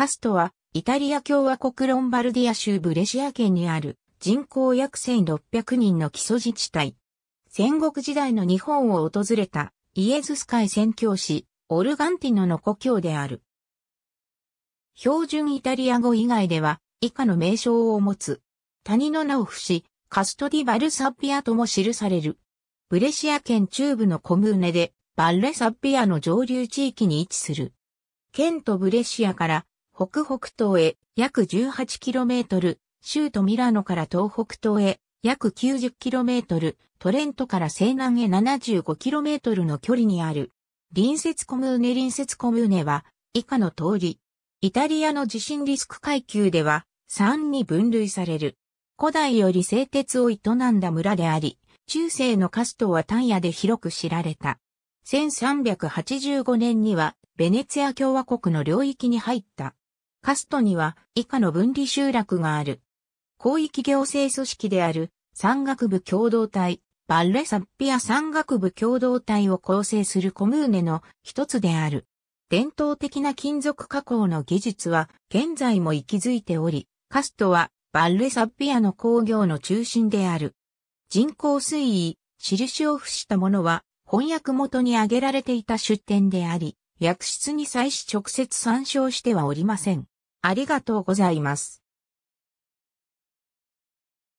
カストは、イタリア共和国ロンバルディア州ブレシア県にある人口約1600人の基礎自治体。戦国時代の日本を訪れたイエズス会宣教師、オルガンティノの故郷である。標準イタリア語以外では以下の名称を持つ。谷の名を伏し、カストディ・バルサッピアとも記される。ブレシア県中部のコムーネで、バルレサッピアの上流地域に位置する。県とブレシアから北北東へ約 18km、州都ミラノから東北東へ約 90km、トレントから西南へ 75km の距離にある。隣接コムーネ隣接コムーネは以下の通り。イタリアの地震リスク階級では3に分類される。古代より製鉄を営んだ村であり、中世のカストは単野で広く知られた。1385年にはベネツィア共和国の領域に入った。カストには以下の分離集落がある。広域行政組織である山岳部共同体、バッレサッピア山岳部共同体を構成するコムーネの一つである。伝統的な金属加工の技術は現在も息づいており、カストはバッレサッピアの工業の中心である。人口推移、印を付したものは翻訳元に挙げられていた出典であり、薬室に際し直接参照してはおりません。ありがとうございます。